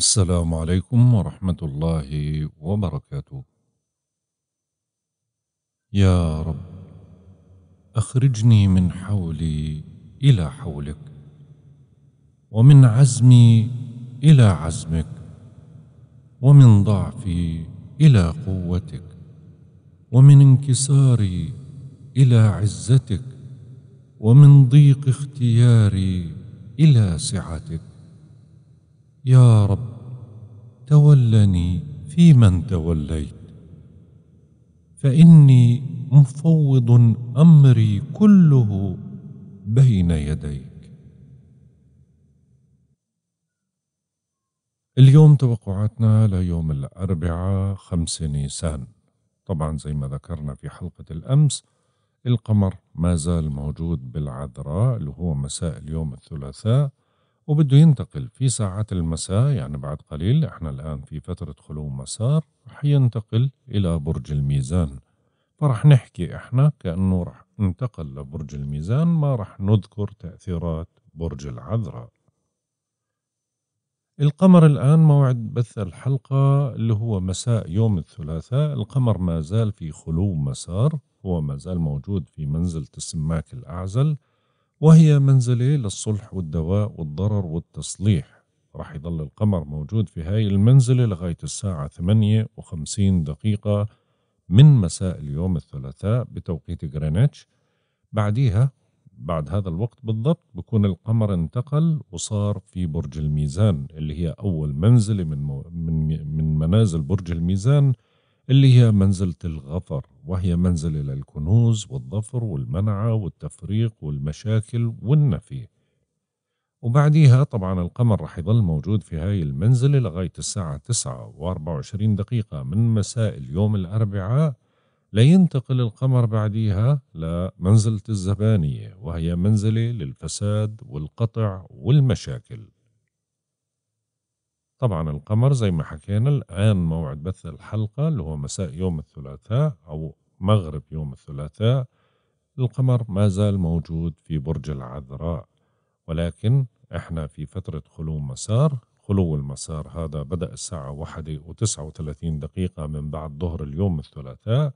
السلام عليكم ورحمة الله وبركاته. يا رب أخرجني من حولي إلى حولك، ومن عزمي إلى عزمك، ومن ضعفي إلى قوتك، ومن انكساري إلى عزتك، ومن ضيق اختياري إلى سعتك. يا رب تولني فيمن توليت فاني مفوض امري كله بين يديك اليوم توقعاتنا ليوم الاربعاء خمس نيسان طبعا زي ما ذكرنا في حلقه الامس القمر ما زال موجود بالعذراء اللي هو مساء اليوم الثلاثاء وبده ينتقل في ساعات المساء يعني بعد قليل احنا الآن في فترة خلو مسار رح ينتقل إلى برج الميزان فرح نحكي احنا كأنه رح انتقل لبرج الميزان ما رح نذكر تأثيرات برج العذراء القمر الآن موعد بث الحلقة اللي هو مساء يوم الثلاثاء القمر ما زال في خلو مسار هو ما زال موجود في منزلة السماك الأعزل وهي منزلة للصلح والدواء والضرر والتصليح راح يضل القمر موجود في هاي المنزلة لغاية الساعة 8 و50 دقيقة من مساء اليوم الثلاثاء بتوقيت غرينتش بعديها بعد هذا الوقت بالضبط بكون القمر انتقل وصار في برج الميزان اللي هي أول منزلة من, من, من منازل برج الميزان اللي هي منزلة الغفر وهي منزلة للكنوز والظفر والمنعة والتفريق والمشاكل والنفي وبعديها طبعا القمر رح يظل موجود في هاي المنزلة لغاية الساعة 9 و24 دقيقة من مساء اليوم الأربعاء لينتقل القمر بعديها لمنزلة الزبانية وهي منزلة للفساد والقطع والمشاكل طبعا القمر زي ما حكينا الآن موعد بث الحلقة اللي هو مساء يوم الثلاثاء أو مغرب يوم الثلاثاء القمر ما زال موجود في برج العذراء ولكن احنا في فترة خلو مسار خلو المسار هذا بدأ الساعة واحدة وتسعة وثلاثين دقيقة من بعد ظهر اليوم الثلاثاء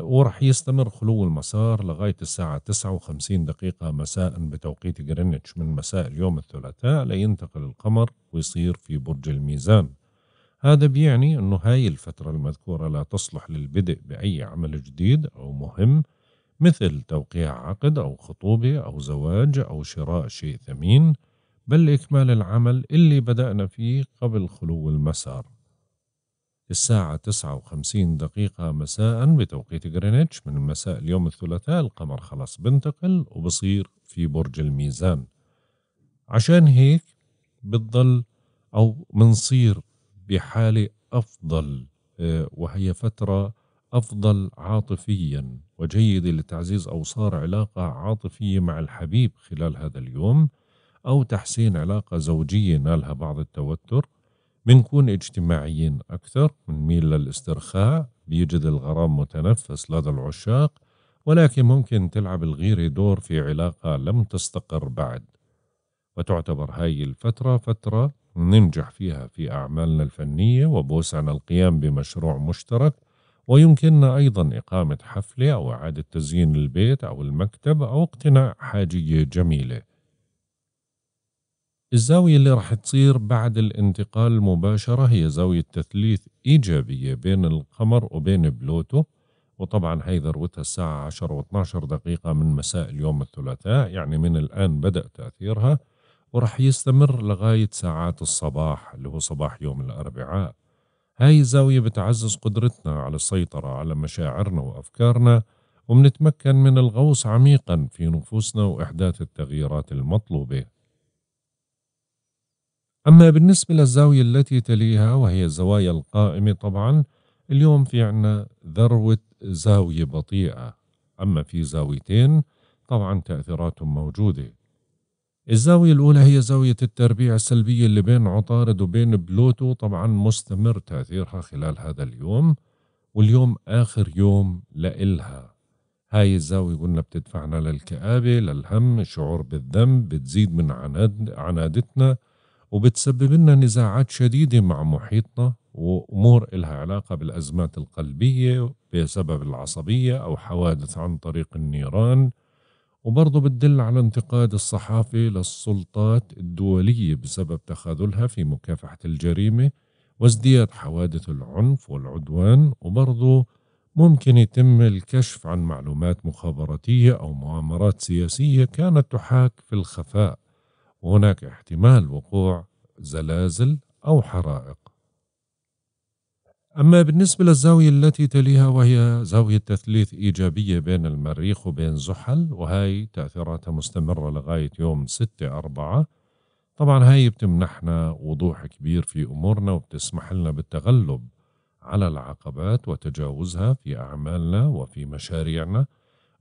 ورح يستمر خلو المسار لغاية الساعة 59 دقيقة مساء بتوقيت جرينتش من مساء اليوم الثلاثاء لينتقل القمر ويصير في برج الميزان هذا بيعني أنه هاي الفترة المذكورة لا تصلح للبدء بأي عمل جديد أو مهم مثل توقيع عقد أو خطوبة أو زواج أو شراء شيء ثمين بل إكمال العمل اللي بدأنا فيه قبل خلو المسار الساعة 59 دقيقة مساء بتوقيت غرينتش من مساء اليوم الثلاثاء القمر خلاص بنتقل وبصير في برج الميزان عشان هيك بتضل أو منصير بحالة أفضل آه، وهي فترة أفضل عاطفيا وجيدة لتعزيز أوصار علاقة عاطفية مع الحبيب خلال هذا اليوم أو تحسين علاقة زوجية نالها بعض التوتر بنكون اجتماعيين أكثر بنميل للاسترخاء بيجد الغرام متنفس لدى العشاق ولكن ممكن تلعب الغيرة دور في علاقة لم تستقر بعد وتعتبر هاي الفترة فترة ننجح فيها في أعمالنا الفنية وبوسعنا القيام بمشروع مشترك ويمكننا أيضا إقامة حفلة أو إعادة تزيين البيت أو المكتب أو اقتناء حاجية جميلة الزاوية اللي راح تصير بعد الانتقال مباشرة هي زاوية تثليث إيجابية بين القمر وبين بلوتو وطبعا هي ذروتها الساعة 10 و 12 دقيقة من مساء اليوم الثلاثاء يعني من الآن بدأ تأثيرها وراح يستمر لغاية ساعات الصباح اللي هو صباح يوم الأربعاء هاي الزاوية بتعزز قدرتنا على السيطرة على مشاعرنا وأفكارنا وبنتمكن من الغوص عميقا في نفوسنا وإحداث التغييرات المطلوبة أما بالنسبة للزاوية التي تليها وهي الزوايا القائمة طبعا اليوم في عنا ذروة زاوية بطيئة أما في زاويتين طبعا تأثيراتهم موجودة الزاوية الأولى هي زاوية التربيع السلبية اللي بين عطارد وبين بلوتو طبعا مستمر تأثيرها خلال هذا اليوم واليوم آخر يوم لإلها هاي الزاوية قلنا بتدفعنا للكآبة للهم الشعور بالذنب بتزيد من عناد عنادتنا وبتسبب لنا نزاعات شديدة مع محيطنا وأمور إلها علاقة بالأزمات القلبية بسبب العصبية أو حوادث عن طريق النيران وبرضه بتدل على انتقاد الصحافة للسلطات الدولية بسبب تخاذلها في مكافحة الجريمة وازدياد حوادث العنف والعدوان وبرضه ممكن يتم الكشف عن معلومات مخابراتية أو مؤامرات سياسية كانت تحاك في الخفاء وهناك احتمال وقوع زلازل أو حرائق أما بالنسبة للزاوية التي تليها وهي زاوية تثليث إيجابية بين المريخ وبين زحل وهي تأثيراتها مستمرة لغاية يوم 6 أربعة طبعا هاي بتمنحنا وضوح كبير في أمورنا وبتسمح لنا بالتغلب على العقبات وتجاوزها في أعمالنا وفي مشاريعنا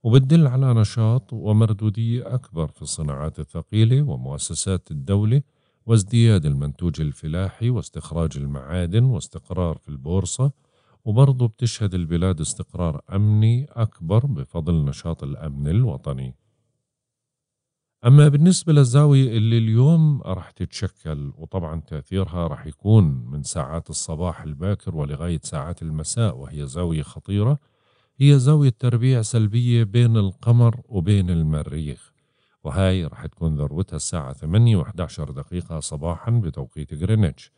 وبتدل على نشاط ومردودية أكبر في الصناعات الثقيلة ومؤسسات الدولة وازدياد المنتوج الفلاحي واستخراج المعادن واستقرار في البورصة وبرضه بتشهد البلاد استقرار أمني أكبر بفضل نشاط الأمن الوطني أما بالنسبة للزاوية اللي اليوم رح تتشكل وطبعا تأثيرها رح يكون من ساعات الصباح الباكر ولغاية ساعات المساء وهي زاوية خطيرة هي زاوية تربيع سلبية بين القمر وبين المريخ وهاي رح تكون ذروتها الساعة 8 و 11 دقيقة صباحا بتوقيت غرينتش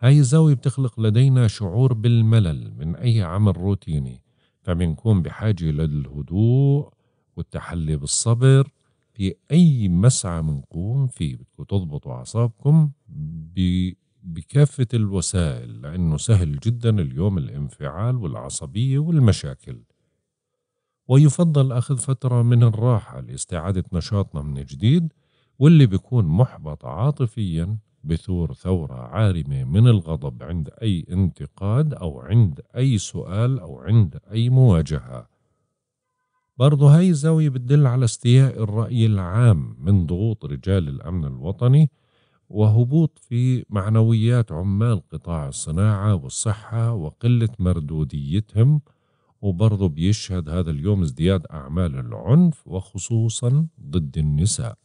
هاي الزاوية بتخلق لدينا شعور بالملل من أي عمل روتيني فبنكون بحاجة للهدوء والتحلي بالصبر في أي مسعى منقوم فيه بدكم تضبطوا أعصابكم بكافة الوسائل لأنه سهل جدا اليوم الانفعال والعصبية والمشاكل ويفضل أخذ فترة من الراحة لاستعادة نشاطنا من جديد واللي بيكون محبط عاطفيا بثور ثورة عارمة من الغضب عند أي انتقاد أو عند أي سؤال أو عند أي مواجهة برضه هاي الزاوية بتدل على استياء الرأي العام من ضغوط رجال الأمن الوطني وهبوط في معنويات عمال قطاع الصناعة والصحة وقلة مردوديتهم وبرضه بيشهد هذا اليوم ازدياد أعمال العنف وخصوصا ضد النساء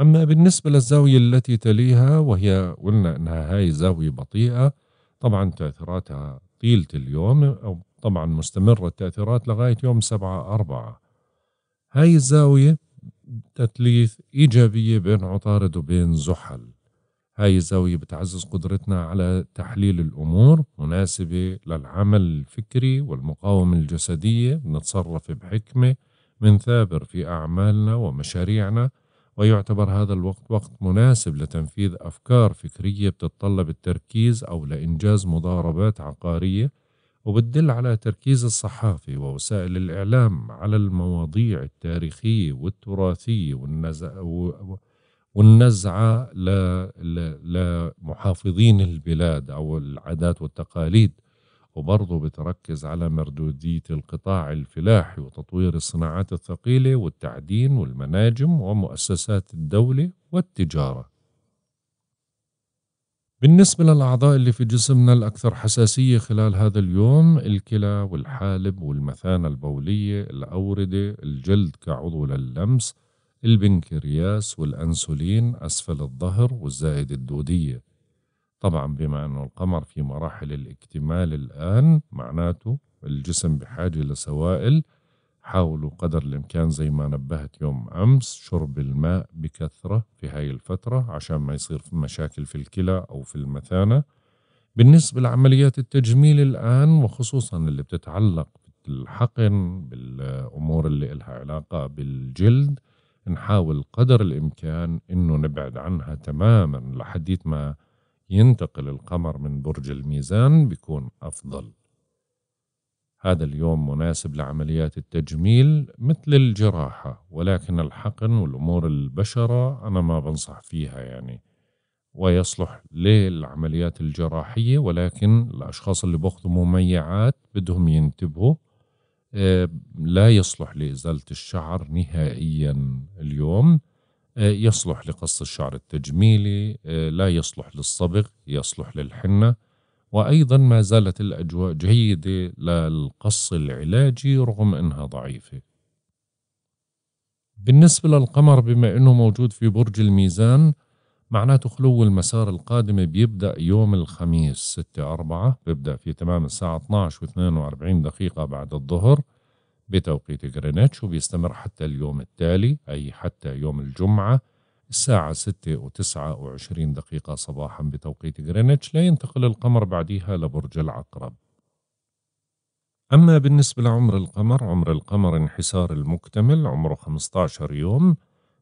أما بالنسبة للزاوية التي تليها وهي قلنا أنها هاي زاوية بطيئة طبعا تأثيراتها طيلة اليوم أو طبعا مستمرة التأثيرات لغاية يوم سبعة أربعة هاي الزاوية تثليث إيجابية بين عطارد وبين زحل هاي الزاوية بتعزز قدرتنا على تحليل الأمور مناسبة للعمل الفكري والمقاومة الجسدية نتصرف بحكمة من ثابر في أعمالنا ومشاريعنا ويعتبر هذا الوقت وقت مناسب لتنفيذ أفكار فكرية بتتطلب التركيز أو لإنجاز مضاربات عقارية وبتدل على تركيز الصحافي ووسائل الإعلام على المواضيع التاريخية والتراثية و... والنزعه لمحافظين البلاد او العادات والتقاليد وبرضه بتركز على مردودية القطاع الفلاحي وتطوير الصناعات الثقيلة والتعدين والمناجم ومؤسسات الدولة والتجارة بالنسبة للأعضاء اللي في جسمنا الأكثر حساسية خلال هذا اليوم الكلى والحالب والمثانة البولية الأوردة الجلد كعضو للمس البنكرياس والأنسولين أسفل الظهر والزائد الدودية طبعا بما أنه القمر في مراحل الاكتمال الآن معناته الجسم بحاجة لسوائل حاولوا قدر الإمكان زي ما نبهت يوم أمس شرب الماء بكثرة في هاي الفترة عشان ما يصير في مشاكل في الكلى أو في المثانة بالنسبة لعمليات التجميل الآن وخصوصا اللي بتتعلق بالحقن بالأمور اللي إلها علاقة بالجلد نحاول قدر الإمكان أنه نبعد عنها تماما لحديت ما ينتقل القمر من برج الميزان بيكون أفضل هذا اليوم مناسب لعمليات التجميل مثل الجراحة ولكن الحقن والأمور البشرة أنا ما بنصح فيها يعني ويصلح للعمليات الجراحية ولكن الأشخاص اللي بأخذوا مميعات بدهم ينتبهوا آه، لا يصلح لإزالة الشعر نهائيا اليوم آه، يصلح لقص الشعر التجميلي آه، لا يصلح للصبغ يصلح للحنة وأيضا ما زالت الأجواء جيدة للقص العلاجي رغم أنها ضعيفة بالنسبة للقمر بما أنه موجود في برج الميزان معناته خلو المسار القادم بيبدأ يوم الخميس 6 4 بيبدأ في تمام الساعة 12 و42 دقيقة بعد الظهر بتوقيت غرينتش وبيستمر حتى اليوم التالي أي حتى يوم الجمعة الساعة 6 و 29 دقيقة صباحا بتوقيت غرينتش لينتقل القمر بعديها لبرج العقرب أما بالنسبة لعمر القمر عمر القمر انحسار المكتمل عمره 15 يوم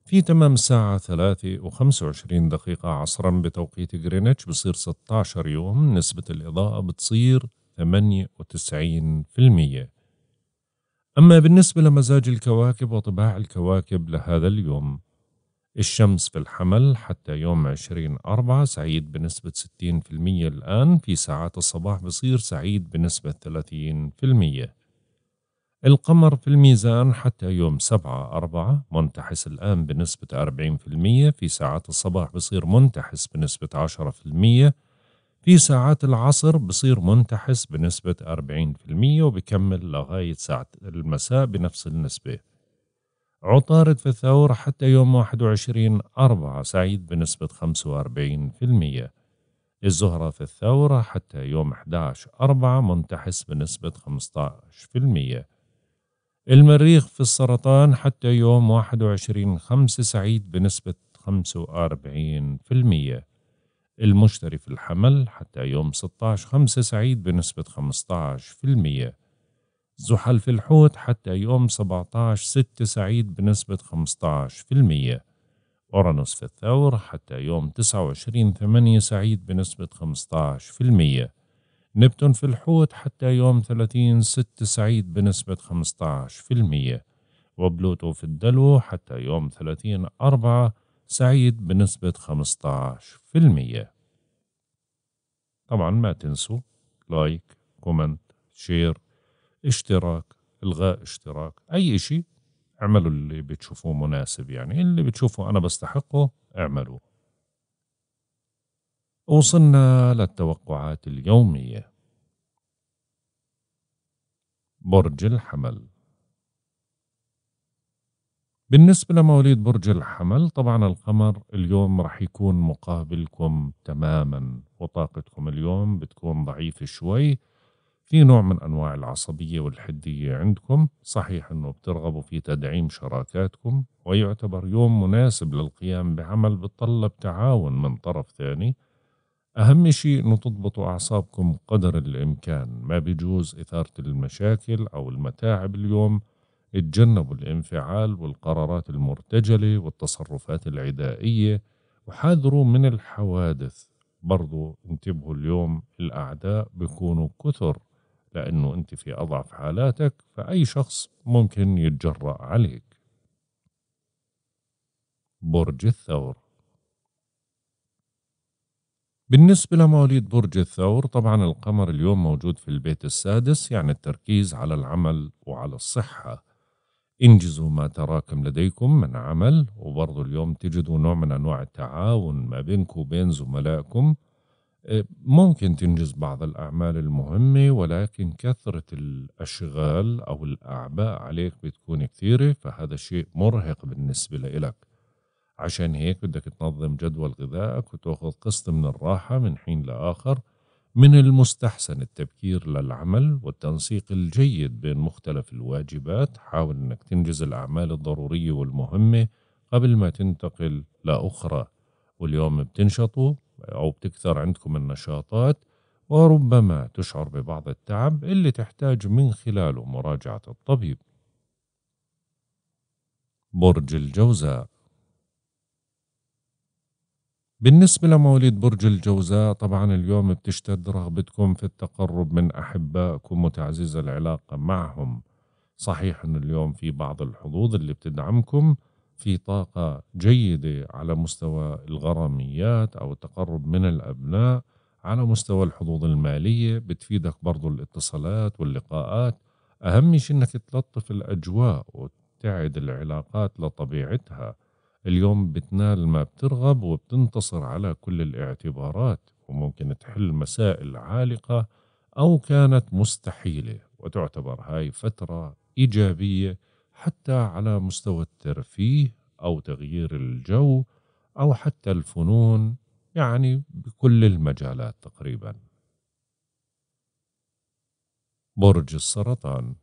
في تمام الساعة 3 و25 دقيقة عصرا بتوقيت جرينتش بصير 16 يوم نسبة الإضاءة بتصير 98% أما بالنسبة لمزاج الكواكب وطباع الكواكب لهذا اليوم الشمس في الحمل حتى يوم 20 أربعة سعيد بنسبة 60% الآن في ساعات الصباح بصير سعيد بنسبة 30% القمر في الميزان حتى يوم 7 4 منتحس الآن بنسبة 40% في ساعات الصباح بصير منتحس بنسبة 10% في ساعات العصر بصير منتحس بنسبة 40% وبكمل لغاية ساعة المساء بنفس النسبة عطارد في الثور حتى يوم 21 4 سعيد بنسبة 45% الزهرة في الثورة حتى يوم 11 4 منتحس بنسبة 15% المريخ في السرطان حتى يوم 21 خمسة سعيد بنسبة 45% المشتري في الحمل حتى يوم 16 خمسة سعيد بنسبة 15% زحل في الحوت حتى يوم 17 ستة سعيد بنسبة 15% أورانوس في الثور حتى يوم 29 ثمانية سعيد بنسبة 15% نبتون في الحوت حتى يوم 30 6 سعيد بنسبة 15% وبلوتو في الدلو حتى يوم 30 4 سعيد بنسبة 15% طبعا ما تنسوا لايك كومنت شير اشتراك الغاء اشتراك اي شيء اعملوا اللي بتشوفوه مناسب يعني اللي بتشوفوه انا بستحقه اعملوه وصلنا للتوقعات اليومية برج الحمل بالنسبة لمواليد برج الحمل طبعا القمر اليوم رح يكون مقابلكم تماما وطاقتكم اليوم بتكون ضعيفة شوي في نوع من أنواع العصبية والحدية عندكم صحيح أنه بترغبوا في تدعيم شراكاتكم ويعتبر يوم مناسب للقيام بعمل بتطلب تعاون من طرف ثاني أهم شيء إنه تضبطوا أعصابكم قدر الإمكان ما بيجوز إثارة المشاكل أو المتاعب اليوم اتجنبوا الانفعال والقرارات المرتجلة والتصرفات العدائية وحاذروا من الحوادث برضو انتبهوا اليوم الأعداء بيكونوا كثر لأنه أنت في أضعف حالاتك فأي شخص ممكن يتجرأ عليك برج الثور بالنسبة لمواليد برج الثور طبعا القمر اليوم موجود في البيت السادس يعني التركيز على العمل وعلى الصحة انجزوا ما تراكم لديكم من عمل وبرضو اليوم تجدوا نوع من أنواع التعاون ما بينكم وبين زملائكم آه، ممكن تنجز بعض الأعمال المهمة ولكن كثرة الأشغال أو الأعباء عليك بتكون كثيرة فهذا شيء مرهق بالنسبة لإلك عشان هيك بدك تنظم جدول غذائك وتاخذ قسط من الراحة من حين لآخر من المستحسن التبكير للعمل والتنسيق الجيد بين مختلف الواجبات حاول أنك تنجز الأعمال الضرورية والمهمة قبل ما تنتقل لأخرى واليوم بتنشطوا أو بتكثر عندكم النشاطات وربما تشعر ببعض التعب اللي تحتاج من خلاله مراجعة الطبيب برج الجوزاء بالنسبة لمواليد برج الجوزاء طبعا اليوم بتشتد رغبتكم في التقرب من أحبائكم وتعزيز العلاقة معهم صحيح أن اليوم في بعض الحظوظ اللي بتدعمكم في طاقة جيدة على مستوى الغراميات أو التقرب من الأبناء على مستوى الحظوظ المالية بتفيدك برضو الاتصالات واللقاءات أهم شيء أنك تلطف الأجواء وتعد العلاقات لطبيعتها اليوم بتنال ما بترغب وبتنتصر على كل الاعتبارات وممكن تحل مسائل عالقة أو كانت مستحيلة وتعتبر هاي فترة إيجابية حتى على مستوى الترفيه أو تغيير الجو أو حتى الفنون يعني بكل المجالات تقريبا برج السرطان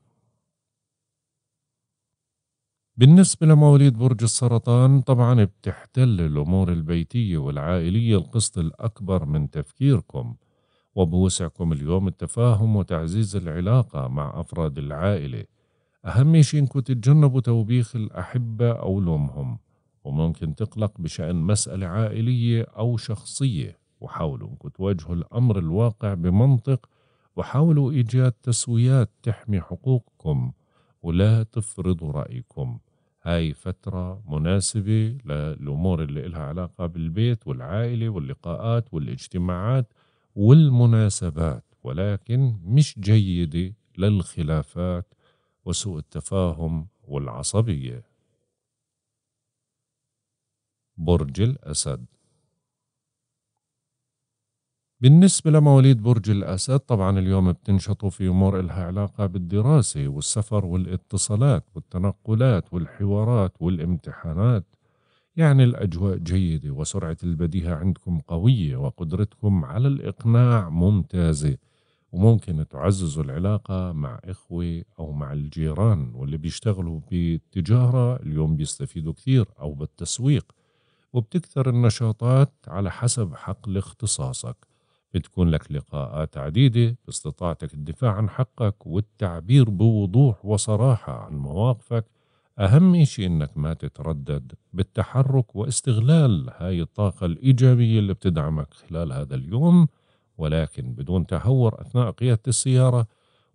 بالنسبة لمواليد برج السرطان طبعا بتحتل الأمور البيتية والعائلية القسط الأكبر من تفكيركم وبوسعكم اليوم التفاهم وتعزيز العلاقة مع أفراد العائلة أهم شيء إنكم تتجنبوا توبيخ الأحبة أو لومهم وممكن تقلق بشأن مسألة عائلية أو شخصية وحاولوا إنكم تواجهوا الأمر الواقع بمنطق وحاولوا إيجاد تسويات تحمي حقوقكم ولا تفرضوا رأيكم هاي فترة مناسبة للأمور اللي إلها علاقة بالبيت والعائلة واللقاءات والاجتماعات والمناسبات ولكن مش جيدة للخلافات وسوء التفاهم والعصبية برج الأسد بالنسبة لمواليد برج الأسد طبعا اليوم بتنشطوا في أمور إلها علاقة بالدراسة والسفر والاتصالات والتنقلات والحوارات والامتحانات يعني الأجواء جيدة وسرعة البديهة عندكم قوية وقدرتكم على الإقناع ممتازة وممكن تعززوا العلاقة مع إخوة أو مع الجيران واللي بيشتغلوا بالتجارة اليوم بيستفيدوا كثير أو بالتسويق وبتكثر النشاطات على حسب حقل اختصاصك بتكون لك لقاءات عديدة باستطاعتك الدفاع عن حقك والتعبير بوضوح وصراحة عن مواقفك أهم شيء إنك ما تتردد بالتحرك واستغلال هاي الطاقة الإيجابية اللي بتدعمك خلال هذا اليوم ولكن بدون تهور أثناء قيادة السيارة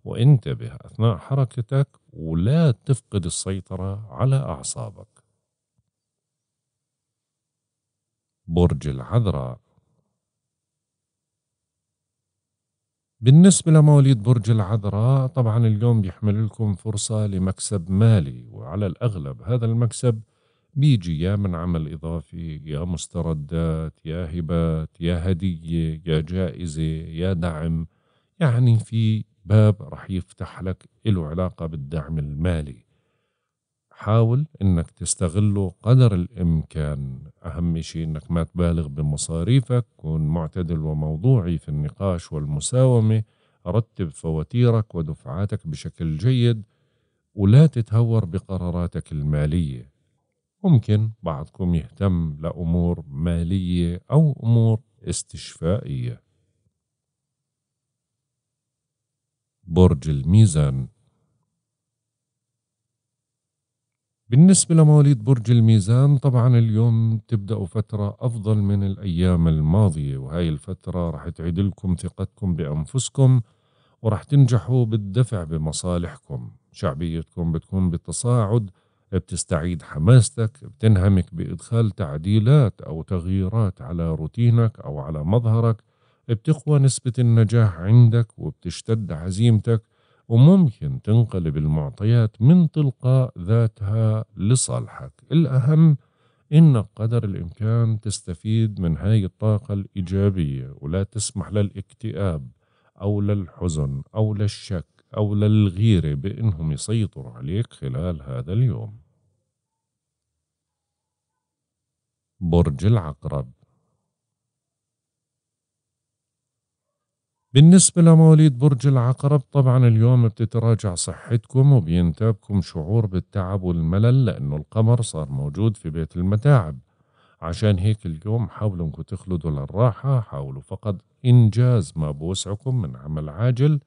وانتبه أثناء حركتك ولا تفقد السيطرة على أعصابك برج العذراء بالنسبة لمواليد برج العذراء طبعا اليوم بيحمل لكم فرصة لمكسب مالي وعلى الأغلب هذا المكسب بيجي يا من عمل إضافي يا مستردات يا هبات يا هدية يا جائزة يا دعم يعني في باب رح يفتح لك له علاقة بالدعم المالي حاول انك تستغله قدر الامكان اهم شيء انك ما تبالغ بمصاريفك كن معتدل وموضوعي في النقاش والمساومه رتب فواتيرك ودفعاتك بشكل جيد ولا تتهور بقراراتك الماليه ممكن بعضكم يهتم لامور ماليه او امور استشفائيه برج الميزان بالنسبة لمواليد برج الميزان طبعا اليوم تبدأوا فترة أفضل من الأيام الماضية وهاي الفترة رح تعيدلكم ثقتكم بأنفسكم ورح تنجحوا بالدفع بمصالحكم شعبيتكم بتكون بالتصاعد بتستعيد حماستك بتنهمك بإدخال تعديلات أو تغييرات على روتينك أو على مظهرك بتقوى نسبة النجاح عندك وبتشتد عزيمتك وممكن تنقلب المعطيات من تلقاء ذاتها لصالحك الأهم إنك قدر الإمكان تستفيد من هاي الطاقة الإيجابية ولا تسمح للاكتئاب أو للحزن أو للشك أو للغيرة بإنهم يسيطروا عليك خلال هذا اليوم برج العقرب بالنسبة لمواليد برج العقرب طبعا اليوم بتتراجع صحتكم وبينتابكم شعور بالتعب والملل لأنه القمر صار موجود في بيت المتاعب عشان هيك اليوم حاولوا انكم تخلدوا للراحة حاولوا فقط إنجاز ما بوسعكم من عمل عاجل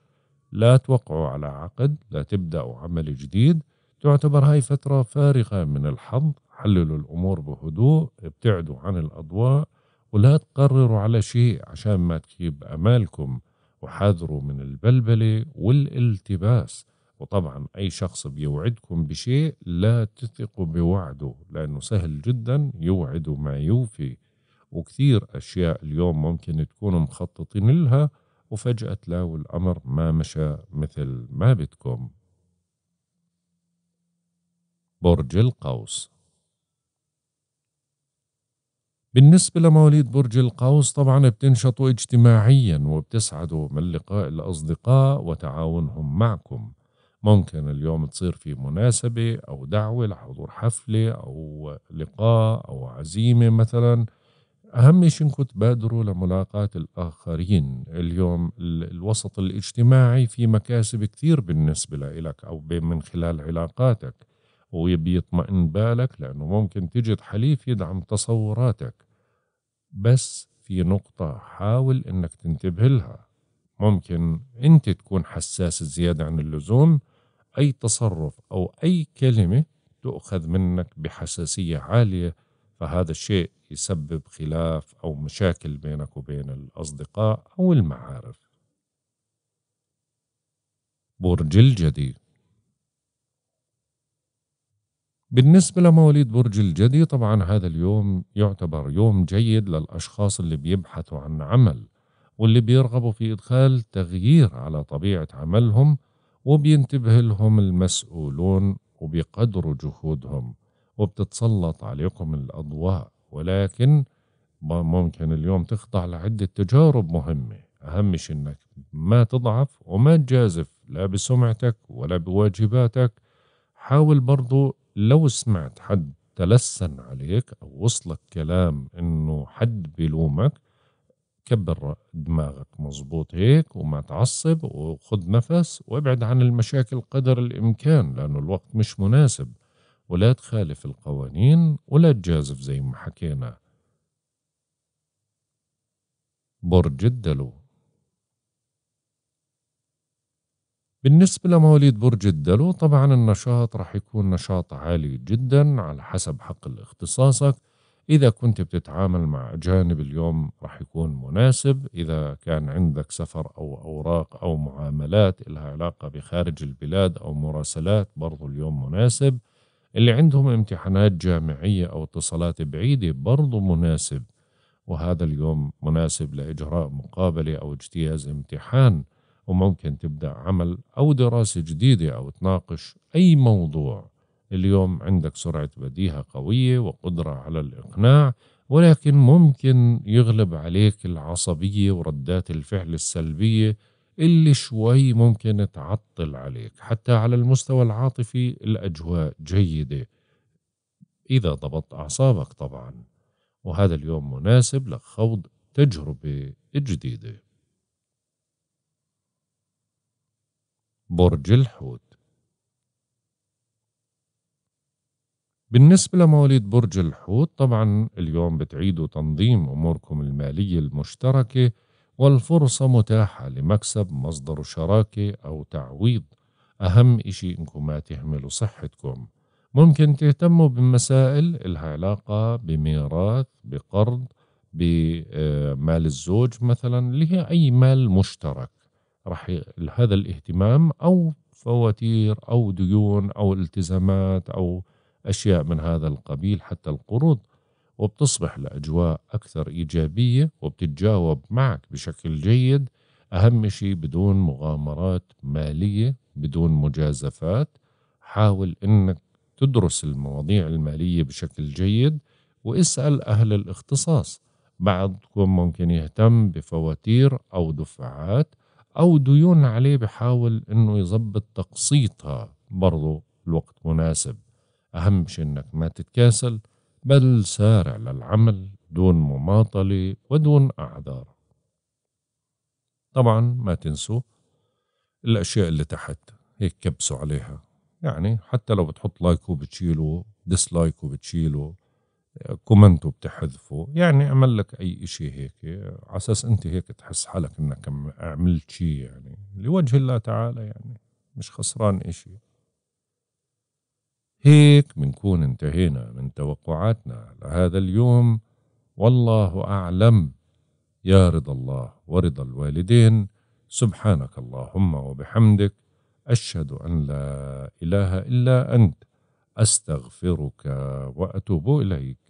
لا توقعوا على عقد لا تبدأوا عمل جديد تعتبر هاي فترة فارغة من الحظ حللوا الأمور بهدوء ابتعدوا عن الأضواء ولا تقرروا على شيء عشان ما تكيب أمالكم وحذروا من البلبلة والالتباس وطبعا أي شخص بيوعدكم بشيء لا تثقوا بوعده لأنه سهل جدا يوعد ما يوفي وكثير أشياء اليوم ممكن تكونوا مخططين لها وفجأة تلاقوا الأمر ما مشى مثل ما بدكم برج القوس بالنسبة لمواليد برج القوس طبعا بتنشطوا اجتماعيا وبتسعدوا من لقاء الأصدقاء وتعاونهم معكم ممكن اليوم تصير في مناسبة أو دعوة لحضور حفلة أو لقاء أو عزيمة مثلا أهم شيء إنكم تبادروا لملاقاة الآخرين اليوم الوسط الاجتماعي في مكاسب كثير بالنسبة لك أو من خلال علاقاتك ويبي يطمئن بالك لأنه ممكن تجد حليف يدعم تصوراتك بس في نقطة حاول إنك تنتبه لها ممكن أنت تكون حساس زيادة عن اللزوم أي تصرف أو أي كلمة تؤخذ منك بحساسية عالية فهذا الشيء يسبب خلاف أو مشاكل بينك وبين الأصدقاء أو المعارف برج الجدي بالنسبة لمواليد برج الجدي طبعا هذا اليوم يعتبر يوم جيد للأشخاص اللي بيبحثوا عن عمل واللي بيرغبوا في إدخال تغيير على طبيعة عملهم وبينتبه لهم المسؤولون وبيقدروا جهودهم وبتتسلط عليكم الأضواء ولكن ممكن اليوم تخضع لعدة تجارب مهمة أهم شيء إنك ما تضعف وما تجازف لا بسمعتك ولا بواجباتك حاول برضو لو سمعت حد تلسن عليك أو وصلك كلام إنه حد بلومك كبر دماغك مزبوط هيك وما تعصب وخد نفس وابعد عن المشاكل قدر الإمكان لأنه الوقت مش مناسب ولا تخالف القوانين ولا تجازف زي ما حكينا برج الدلو بالنسبة لمواليد برج الدلو طبعا النشاط رح يكون نشاط عالي جدا على حسب حقل اختصاصك إذا كنت بتتعامل مع أجانب اليوم رح يكون مناسب إذا كان عندك سفر أو أوراق أو معاملات إلها علاقة بخارج البلاد أو مراسلات برضو اليوم مناسب اللي عندهم امتحانات جامعية أو اتصالات بعيدة برضو مناسب وهذا اليوم مناسب لإجراء مقابلة أو اجتياز امتحان وممكن تبدأ عمل أو دراسة جديدة أو تناقش أي موضوع اليوم عندك سرعة بديهة قوية وقدرة على الإقناع ولكن ممكن يغلب عليك العصبية وردات الفعل السلبية اللي شوي ممكن تعطل عليك حتى على المستوى العاطفي الأجواء جيدة إذا ضبطت أعصابك طبعا وهذا اليوم مناسب لخوض تجربة جديدة برج الحوت بالنسبة لمواليد برج الحوت طبعا اليوم بتعيدوا تنظيم أموركم المالية المشتركة والفرصة متاحة لمكسب مصدر شراكة أو تعويض أهم إشي إنكم ما تهملوا صحتكم ممكن تهتموا بمسائل إلها علاقة بميراث بقرض بمال آه، الزوج مثلا اللي هي أي مال مشترك راح هذا الاهتمام أو فواتير أو ديون أو التزامات أو أشياء من هذا القبيل حتى القروض وبتصبح الأجواء أكثر إيجابية وبتتجاوب معك بشكل جيد أهم شيء بدون مغامرات مالية بدون مجازفات حاول أنك تدرس المواضيع المالية بشكل جيد واسأل أهل الاختصاص بعضكم ممكن يهتم بفواتير أو دفعات أو ديون عليه بحاول إنه يظبط تقسيطها برضه الوقت مناسب أهم شيء إنك ما تتكاسل بل سارع للعمل دون مماطلة ودون أعذار طبعا ما تنسوا الأشياء اللي تحت هيك كبسوا عليها يعني حتى لو بتحط لايك وبتشيله ديسلايك وبتشيله كومنتو بتحذفه يعني اعمل لك اي اشي هيك على اساس انت هيك تحس حالك انك عملت شيء يعني لوجه الله تعالى يعني مش خسران اشي هيك بنكون انتهينا من توقعاتنا لهذا اليوم والله اعلم يا رضا الله ورضا الوالدين سبحانك اللهم وبحمدك اشهد ان لا اله الا انت استغفرك واتوب اليك